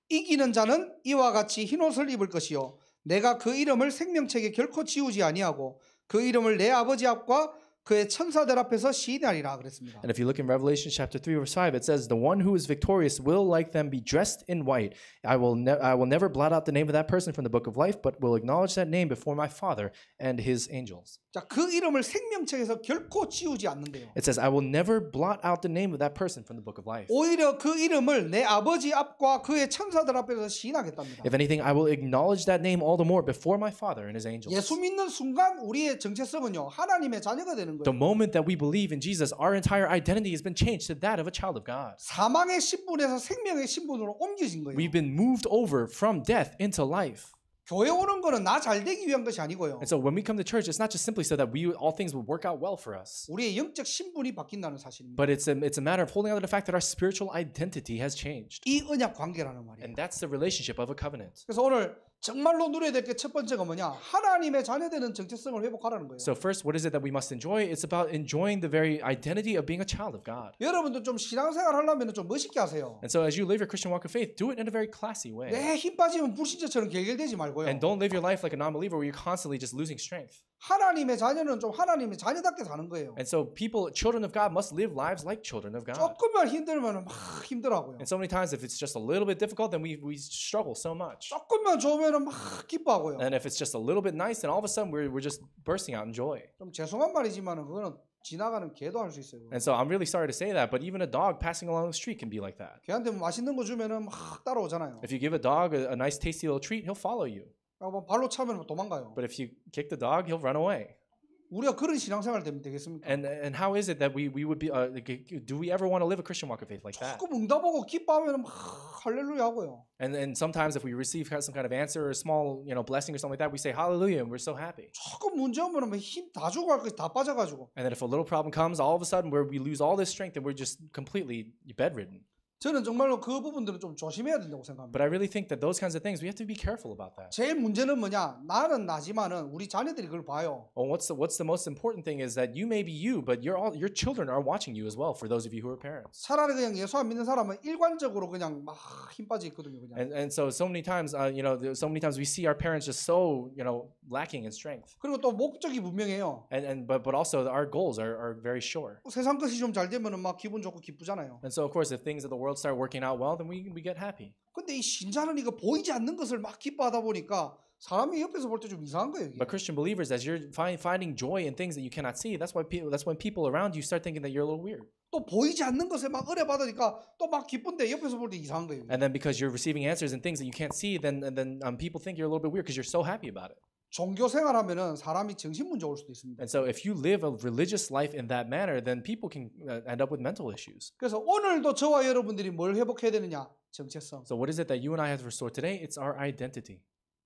이기는 자는 이와 같이 흰 옷을 입을 것이요 내가 그 이름을 생명책에 결코 지우지 아니하고 그 이름을 내 아버지 앞과 그의 천사들 앞에서 시인하리라 그랬습니다. And if you look in Revelation chapter 3 verse 5 it says the one who is victorious will like them be dressed in white. I will ne- I will never blot out the name of that person from the book of life but will acknowledge that name before my father and his angels. 자, 그 이름을 생명책에서 결코 지우지 않는데요. It says I will never blot out the name of that person from the book of life. 오히려 그 이름을 내 아버지 앞과 그의 천사들 앞에서 시인하겠답니다. If anything I will acknowledge that name all the more before my father and his angels. 예수 믿는 순간 우리의 정체성은요. 하나님의 자녀가 되는 the moment that we believe in Jesus, our entire identity has been changed to that of a child of God. 거예요. We've been moved over from death into life. And so when we come to church, it's not just simply so that we all things will work out well for us, but it's a, it's a matter of holding on to the fact that our spiritual identity has changed. And that's the relationship of a covenant. 정말로 누려야 될 게 첫 번째가 뭐냐? 하나님의 자녀되는 정체성을 회복하라는 거예요. So first, what is it that we must enjoy? It's about enjoying the very identity of being a child of God. 여러분도 좀 신앙생활 하려면 좀 멋있게 하세요. And so as you live your Christian walk of faith, do it in a very classy way. 내 힘 빠지면 불신자처럼 결결되지 말고요. And don't live your life like a non-believer where you're constantly just losing strength. 하나님의 자녀는 좀 하나님의 자녀답게 사는 거예요. And so people, children of God, must live lives like children of God. 조금만 힘들면 막 힘들하고요. And so many times, if it's just a little bit difficult, then we we struggle so much. 조금만 좋으면 막 기뻐하고요. And if it's just a little bit nice, then all of a sudden we're we're just bursting out in joy. 좀 죄송한 말이지만 그거는 지나가는 개도 할 수 있어요. And so I'm really sorry to say that, but even a dog passing along the street can be like that. 걔한테 맛있는 거 주면은 막 따라오잖아요. If you give a dog a, a nice tasty little treat, he'll follow you. 발로 차면 도망가요. But if you kick the dog, he'll run away. 우리가 그런 신앙생활 되면 되겠습니까? And and how is it that we we would be uh, do we ever want to live a Christian walk of faith like that? 조금 응답하고 기뻐하면 할렐루야 하고요. And and sometimes if we receive some kind of answer or a small you know blessing or something like that, we say hallelujah and we're so happy. 조금 문제 오면 힘다 주고 할다 빠져가지고. And then if a little problem comes, all of a sudden where we lose all this strength and we're just completely bedridden. 저는 정말로 그 부분들은 좀 조심해야 된다고 생각합니다. But I really think that those kinds of things we have to be careful about that. 제일 문제는 뭐냐? 나는 나지만은 우리 자녀들이 그걸 봐요. Oh, what's the what's the most important thing is that you may be you, but your all your children are watching you as well. For those of you who are parents. 차라리 그냥 예수 안 믿는 사람은 일관적으로 그냥 막 힘 빠져 있거든요, 그냥. And, and so so many times, uh, you know, so many times we see our parents just so you know lacking in strength. 그리고 또 목적이 분명해요. And and but but also our goals are are very sure. 세상 것이 좀 잘 되면은 막 기분 좋고 기쁘잖아요. And so of course if things of the world world start working out well, then we, we get happy. 근데 이 신자는 이거 보이지 않는 것을 막 기뻐하다 보니까 사람이 옆에서 볼 이상한 거예요. 이게. But Christian believers, as you're find, finding joy in things that you cannot see, that's why people, that's when people around you start thinking that you're a little weird. 또 보이지 않는 것에 막 은혜 받으니까 또 막 기쁜데 옆에서 볼 때 이상한 거예요. And then because you're receiving answers and things that you can't see, then and then um, people think you're a little bit weird because you're so happy about it. 종교 생활하면은 사람이 정신 문제 올 수도 있습니다. And so if you live a religious life in that manner, then people can end up with mental issues. 그래서 오늘도 저와 여러분들이 뭘 회복해야 되느냐? 정체성. So what is it that you and I have to restore today? It's our identity.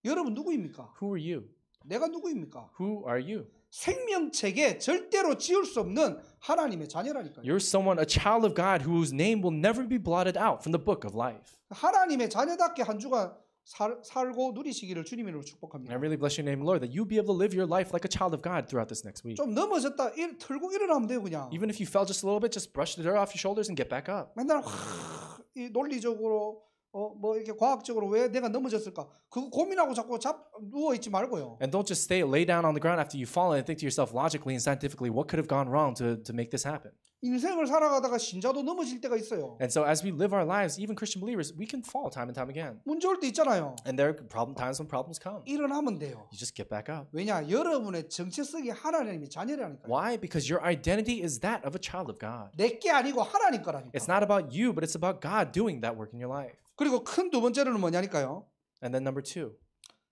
여러분 누구입니까? Who are you? 내가 누구입니까? Who are you? 생명책에 절대로 지울 수 없는 하나님의 자녀라니까요. You're someone a child of God whose name will never be blotted out from the book of life. 하나님의 자녀답게 한 주간 살, 살고 누리시기를 주님으로 축복합니다. I really bless your name, Lord, that you be able to live your life like a child of God throughout this next week. 좀 넘어졌다 일, 들고 일어나면 돼요 그냥. Even if you fell just a little bit, just brush the dirt off your shoulders and get back up. 맨날 하, 이 논리적으로 어, 뭐 이렇게 과학적으로 왜 내가 넘어졌을까? 그거 고민하고 자꾸 잡 누워 있지 말고요. And don't just stay lay down on the ground after you fall and think to yourself logically and scientifically what could have gone wrong to to make this happen. 인생을 살아가다가 신자도 넘어질 때가 있어요. And so as we live our lives, even Christian believers, we can fall time and time again. 문제 올때 있잖아요. And there are problem times when problems come. 일어나면 돼요. You just get back up. 왜냐 여러분의 정체성이 하나님의 자녀라니까. Why? Because your identity is that of a child of God. 내게 아니고 하나님 거라니까. It's not about you, but it's about God doing that work in your life. 그리고 큰 두 번째로는 뭐냐니까요. And then number two.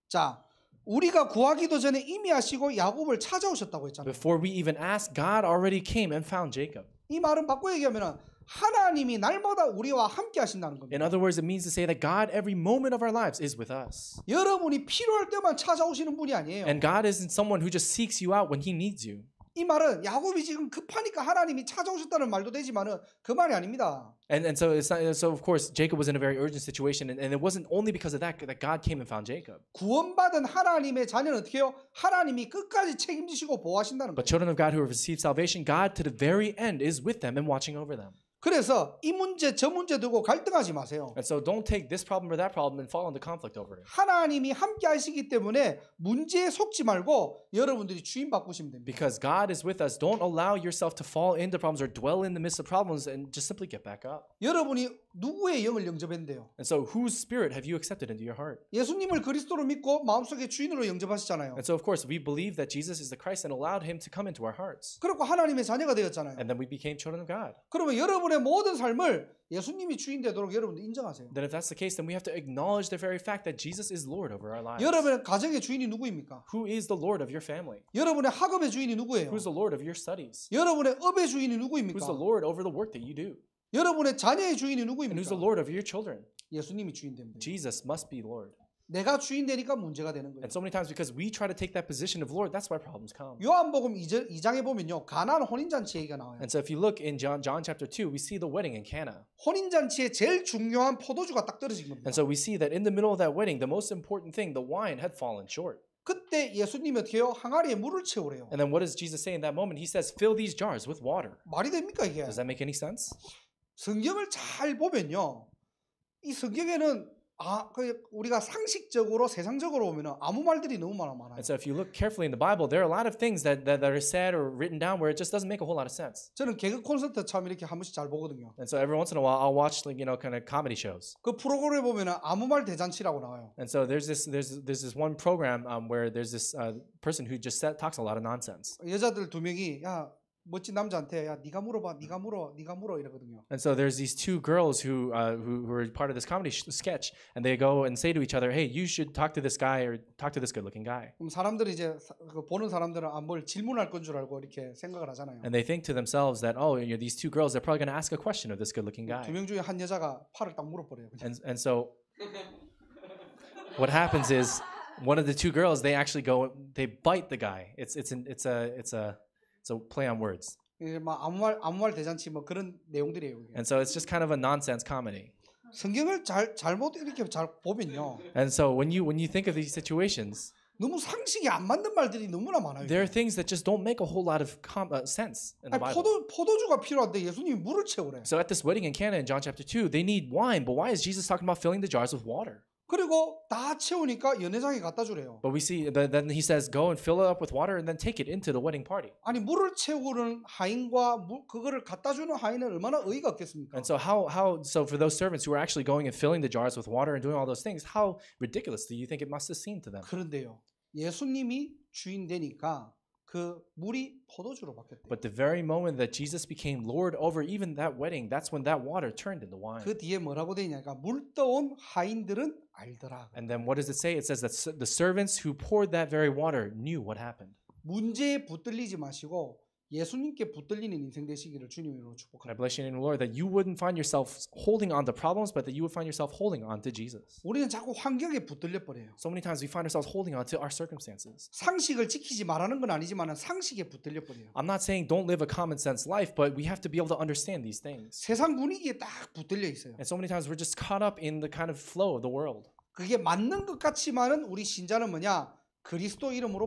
자, 우리가 구하기도 전에 이미 아시고 야곱을 찾아오셨다고 했잖아요. Before we even asked, God already came and found Jacob. 이 말은 바꿔 얘기하면은 하나님이 날마다 우리와 함께 하신다는 겁니다. In other words, it means to say that God every moment of our lives is with us. 여러분이 필요할 때만 찾아오시는 분이 아니에요. And God isn't someone who just seeks you out when he needs you. 이 말은 야곱이 지금 급하니까 하나님이 찾아오셨다는 말도 되지만은 그 말이 아닙니다. And and so it's not, so of course Jacob was in a very urgent situation and, and it wasn't only because of that that God came and found Jacob. 구원받은 하나님의 자녀는 어떻게 해요? 하나님이 끝까지 책임지시고 보호하신다는 거예요. But children of God who have received salvation, God to the very end is with them and watching over them. 그래서 이 문제 저 문제 두고 갈등하지 마세요. And so don't take this problem or that problem and fall into conflict over it. 하나님이 함께 하시기 때문에 문제에 속지 말고 여러분들이 주인 바꾸시면 됩니다. Because God is with us, don't allow yourself to fall into problems or dwell in the midst of problems and just simply get back up. 여러분이 누구의 영을 영접했는데요? And so whose spirit have you accepted into your heart? 예수님을 그리스도로 믿고 마음속에 주인으로 영접하시잖아요. And so of course we believe that Jesus is the Christ and allowed him to come into our hearts. 그리고 하나님의 자녀가 되었잖아요. And then we became children of God. 그러면 여러분의 여러분의 모든 삶을 예수님이 주인 되도록 여러분도 인정하세요. Then if that's the case, then we have to acknowledge the very fact that Jesus is Lord over our lives. 여러분의 가정의 주인이 누구입니까? Who is the Lord of your family? 여러분의 학업의 주인이 누구예요? Who's the Lord of your studies? 여러분의 업의 주인이 누구입니까? Who's the Lord over the work that you do? 여러분의 자녀의 주인이 누구입니까? And who's the Lord of your children? 예수님이 주인 됩니다. Jesus must be Lord. 내가 주인 되니까 문제가 되는 거예요. And so many times because we try to take that position of Lord, that's why problems come. 요한복음 2절 2장에 보면요. 가나안 혼인 잔치 얘기가 나와요. And so if you look in John John chapter 2, we see the wedding in Cana. 혼인 잔치에 제일 중요한 포도주가 딱 떨어진 겁니다. And so we see that in the middle of that wedding, the most important thing, the wine had fallen short. 그때 예수님이 어떻게요? 항아리에 물을 채우래요. And then what does Jesus say in that moment? He says, "Fill these jars with water." 말이 됩니까 이게? Does that make any sense? 성경을 잘 보면요. 이 성경에는 아, 우리가 상식적으로 세상적으로 보면은 아무 말들이 너무 많아 많아요. And so if you look carefully in the Bible, there are a lot of things that that, that are said or written down where it just doesn't make a whole lot of sense. 저는 개그 콘서트 참 이렇게 한 번씩 잘 보거든요. And so every once in a while, I'll watch like you know kind of comedy shows. 그 프로그램 보면은 아무 말 대잔치라고 나와요. And so there's this there's there's this one program um, where there's this uh, person who just said, talks a lot of nonsense. 여자들 두 명이 야 멋진 남자한테 야 네가 물어봐 네가 물어 네가 물어 이러거든요. And so there's these two girls who uh, who who are part of this comedy sketch and they go and say to each other, "Hey, you should talk to this guy or talk to this good-looking guy." 그럼 사람들이 이제 그 보는 사람들은 아뭘 질문할 알고 이렇게 생각을 하잖아요. And they think to themselves that, "Oh, you know, these two girls they're probably going to ask a question of this good-looking guy." 두 명 중에 한 여자가 팔을 딱 물어버려요. 그냥. And and so what happens is one of the two girls they actually go they bite the guy. It's it's an, it's a it's a so play on words. 막 아무 말 대잔치 뭐 그런 내용들이에요. 이게. And so it's just kind of a nonsense comedy. 성경을 잘 잘못 이렇게 잘 보면요. And so when you when you think of these situations, 너무 상식이 안 맞는 말들이 너무나 많아요. there are things that just don't make a whole lot of uh, sense in the 아니, Bible. 포도 포도주가 필요한데 예수님이 물을 채우래. So at this wedding in Cana in John chapter 2, they need wine, but why is Jesus talking about filling the jars with water? 그리고 다 채우니까 연회장에 갖다 주래요. But we see that then he says go and fill it up with water and then take it into the wedding party. 아니 물을 채우는 하인과 물, 그거를 갖다 주는 하인은 얼마나 의의가 없겠습니까? And so how how so for those servants who are actually going and filling the jars with water and doing all those things, how ridiculous do you think it must have seemed to them? 그런데요. 예수님이 주인 되니까 그 물이 포도주로 But the very moment that Jesus became Lord over even that wedding, that's when that water turned into wine. 그 뒤에 뭐라고 물 떠온 하인들은 알더라. And then what does it say? It says that the servants who poured that very water knew what happened. 문제에 붙들리지 마시고 예수님께 붙들리는 인생 되시기를 주님으로 축복합니다. I bless you in the Lord that you wouldn't find yourself holding on to problems, but that you would find yourself holding on to Jesus. 우리는 자꾸 환경에 붙들려 버려요. So many times we find ourselves holding on to our circumstances. 상식을 지키지 말라는 건 아니지만 상식에 붙들려 버려요. I'm not saying don't live a common sense life, but we have to be able to understand these things. 세상 분위기에 딱 붙들려 있어요. And so many times we're just caught up in the kind of flow of the world. 그게 맞는 것 같지만은 우리 신자는 뭐냐? 그리스도 이름으로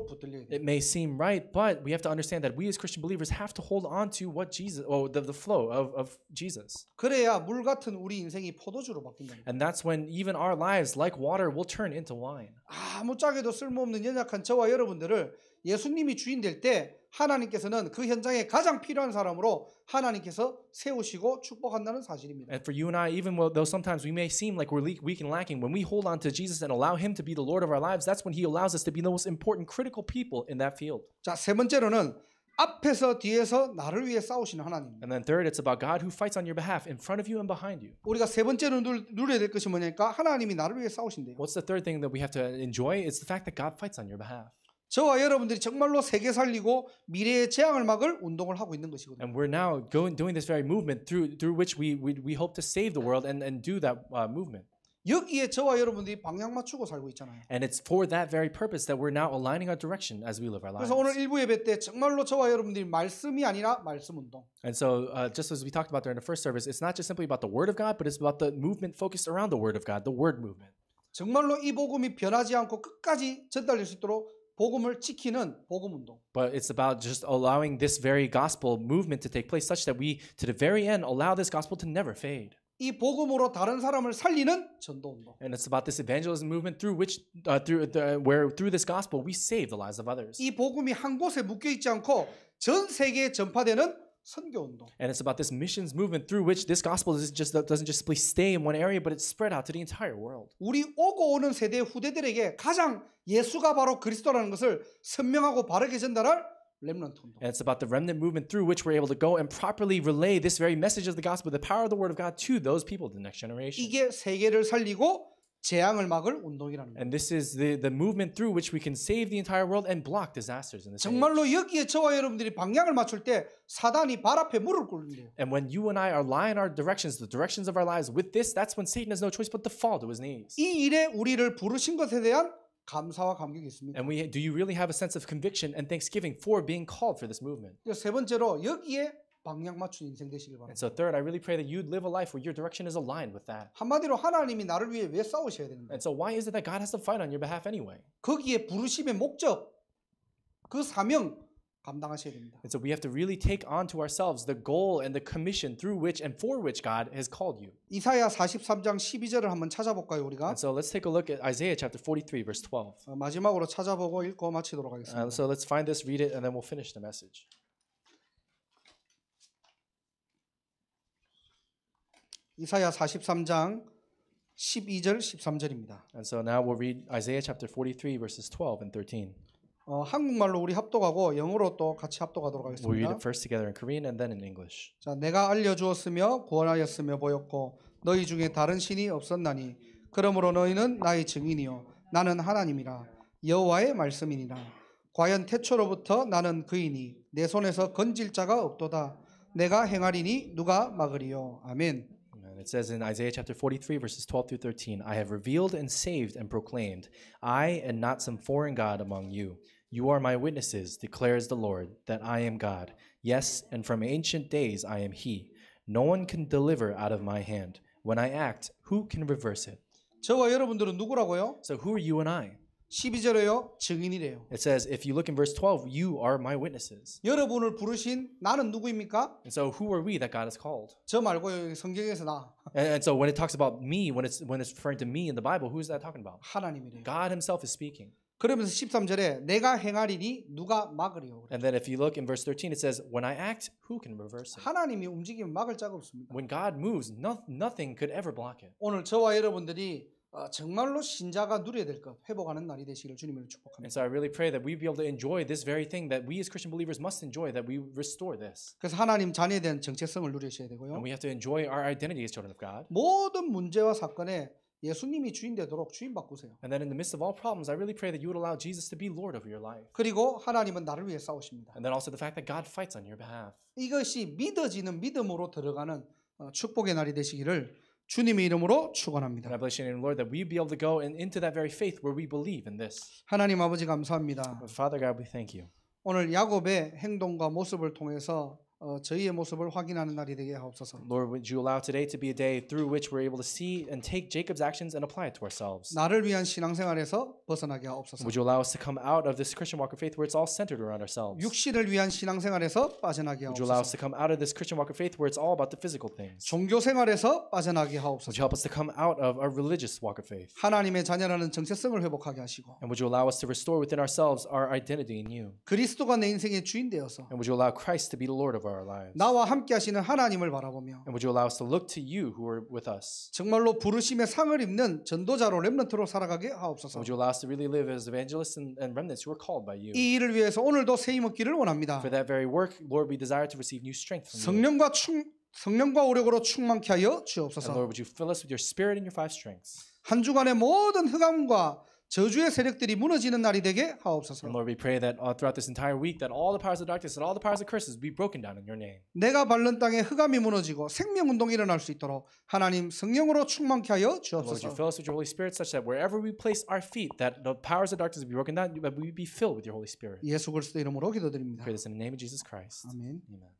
It may seem right, but we have to understand that we as Christian believers have to hold on to what Jesus, or the, the flow of, of Jesus. 그래야 물 같은 우리 인생이 포도주로 바뀐다. And that's when even our lives, like water, will turn into wine. 아무짝에도 쓸모없는 연약한 저와 여러분들을 예수님이 주인 될 때. 하나님께서는 그 현장에 가장 필요한 사람으로 하나님께서 세우시고 축복한다는 사실입니다. And for you and I, even though sometimes we may seem like we're weak and lacking, when we hold on to Jesus and allow Him to be the Lord of our lives, that's when He allows us to be the most important, critical people in that field. 자세 번째로는 앞에서 뒤에서 나를 위해 싸우시는 하나님. And then third, it's about God who fights on your behalf, in front of you and behind you. 우리가 세 번째로 누, 누려야 될 것이 뭐냐니까 하나님이 나를 위해 싸우신대요. What's the third thing that we have to enjoy? It's the fact that God fights on your behalf. 저와 여러분들이 정말로 세계 살리고 미래의 재앙을 막을 운동을 하고 있는 것이거든요. And we're now going doing this very movement through through which we we we hope to save the world and and do that uh, movement. 여기에 저와 여러분들이 방향 맞추고 살고 있잖아요. And it's for that very purpose that we're now aligning our direction as we live our lives. 그래서 오늘 일부 예배 때 정말로 저와 여러분들이 말씀이 아니라 말씀 운동. And so uh, just as we talked about during the first service, it's not just simply about the word of God, but it's about the movement focused around the word of God, the word movement. 정말로 이 복음이 변하지 않고 끝까지 전달될 수 있도록 복음을 지키는 복음 운동. But it's about just allowing this very gospel movement to take place such that we to the very end allow this gospel to never fade. 이 복음으로 다른 사람을 살리는 전도 운동. And it's about this evangelism movement through which uh, through the, where through this gospel we save the lives of others. 이 복음이 한 곳에 묶여 있지 않고 전 세계에 전파되는 선교 운동. And it's about this missions movement through which this gospel doesn't just doesn't just stay in one area, but it's spread out to the entire world. 우리 오고 오는 세대 후대들에게 가장 예수가 바로 그리스도라는 것을 선명하고 바르게 전달할 remnant 운동. And it's about the remnant movement through which we're able to go and properly relay this very message of the gospel, the power of the word of God to those people, the next generation. 이게 세계를 살리고 재앙을 막을 운동이라는 거예요. And this is the the movement through which we can save the entire world and block disasters in this. 정말로 여기에 저와 여러분들이 방향을 맞출 때 사단이 발 앞에 무릎 꿇는대요. And when you and I are lying our directions, the directions of our lives with this, that's when Satan has no choice but to fall to his knees. 이 일에 우리를 부르신 것에 대한 감사와 감격이 있습니다. And we do you really have a sense of conviction and thanksgiving for being called for this movement? 세 번째로 여기에 방향 맞춘 인생 되시길 바랍니다. And so third, I really pray that you'd live a life where your direction is aligned with that. 한마디로 하나님이 나를 위해 왜 싸우셔야 되는데? And so why is it that God has to fight on your behalf anyway? 거기에 부르심의 목적, 그 사명 감당하셔야 됩니다. And so we have to really take on to ourselves the goal and the commission through which and for which God has called you. 이사야 43장 12절을 한번 찾아볼까요, 우리가? And so let's take a look at Isaiah chapter 43 verse 12. 마지막으로 찾아보고 읽고 마치도록 하겠습니다. And uh, so let's find this, read it, and then we'll finish the message. 이사야 43장 12절 13절입니다. And so now we'll read Isaiah chapter 43 verses 12 and 13. 어, 한국말로 우리 합독하고 영어로 또 같이 합독하도록 하겠습니다. We'll read it first together in Korean and then in English. 자, 내가 알려 주었으며 구원하였으며 보였고 너희 중에 다른 신이 없었나니 그러므로 너희는 나의 증인이요 나는 하나님이라 여호와의 말씀이니라 과연 태초로부터 나는 그이니 내 손에서 건질 자가 없도다 내가 행하리니 누가 막으리요 아멘. And it says in Isaiah chapter 43, verses 12 through 13 I have revealed and saved and proclaimed, I and not some foreign God among you. You are my witnesses, declares the Lord, that I am God. Yes, and from ancient days I am He. No one can deliver out of my hand. When I act, who can reverse it? So who are you and I? 12절에요. 증인이래요. It says, if you look in verse 12, you are my witnesses. 여러분을 부르신 나는 누구입니까? And so who are we that God has called? 저 말고 성경에서 나. And, and so when it talks about me, when it's when it's referring to me in the Bible, who is that talking about? 하나님이래요. God himself is speaking. 그러면서 13절에 내가 행하리니 누가 막으리요. And then if you look in verse 13 it says when I act who can reverse it? 하나님이 움직이면 막을 자가 없습니다. When God moves no, nothing could ever block it. 오늘 저와 여러분들이 정말로 신자가 누려야 될 것, 회복하는 날이 되시기를 주님을 축복합니다. And so I really pray that we be able to enjoy this very thing that we as Christian believers must enjoy, that we restore this. 그래서 하나님 자녀에 대한 정체성을 누리셔야 되고요. And we have to enjoy our identity as children of God. 모든 문제와 사건에 예수님이 주인 되도록 주인 바꾸세요. And then in the midst of all problems, I really pray that you would allow Jesus to be Lord of your life. 그리고 하나님은 나를 위해 싸우십니다. And then also the fact that God fights on your behalf. 이것이 믿어지는 믿음으로 들어가는 축복의 날이 되시기를. 주님의 이름으로 축원합니다. And I bless you in Lord that we be able to go and into that very faith where we believe in this. 하나님 아버지 감사합니다. But Father God, we thank you. 오늘 야곱의 행동과 모습을 통해서 저희의 모습을 확인하는 날이 되게 하옵소서. Lord, would you allow today to be a day through which we're able to see and take Jacob's actions and apply it to ourselves? 나를 위한 신앙생활에서 벗어나게 하옵소서. Would you allow us to come out of this Christian walk of faith where it's all centered around ourselves? 육신을 위한 신앙생활에서 빠져나게 하옵소서. Would you allow us to come out of this Christian walk of faith where it's all about the physical things? 종교 빠져나게 하옵소서. Would you help us to come out of our religious walk of faith? 하나님의 자녀라는 정체성을 회복하게 하시고. And would you allow us to restore within ourselves our identity in you? 그리스도가 내 인생의 주인 되어서. And would you allow Christ to be the Lord of our lives. 나와 함께 하시는 하나님을 바라보며 And would you allow us to look to you who are with us? 정말로 부르심의 상을 입는 전도자로 렘넌트로 살아가게 하옵소서. Would you allow us to really live as evangelists and, and remnants who are called by you? 이 일을 위해서 오늘도 세임 얻기를 원합니다. For that very work, Lord, we desire to receive new strength from you. 성령과 충 성령과 오력으로 충만케 하여 주옵소서. And Lord, would you fill us with your spirit and your five strengths? 한 주간의 모든 흑암과 저주의 세력들이 무너지는 날이 되게 하옵소서. And Lord, we pray that uh, throughout this entire week that all the powers of darkness and all the powers of curses be broken down in your name. 내가 밟는 땅에 흑암이 무너지고 생명 운동이 일어날 수 있도록 하나님 성령으로 충만케 하여 주옵소서. Lord, you fill us with your Holy Spirit such that wherever we place our feet, that the powers of darkness be broken down, that we be filled with your Holy Spirit. 예수 그리스도 이름으로 기도드립니다. Pray this in the name of Jesus Christ. 아멘. Amen.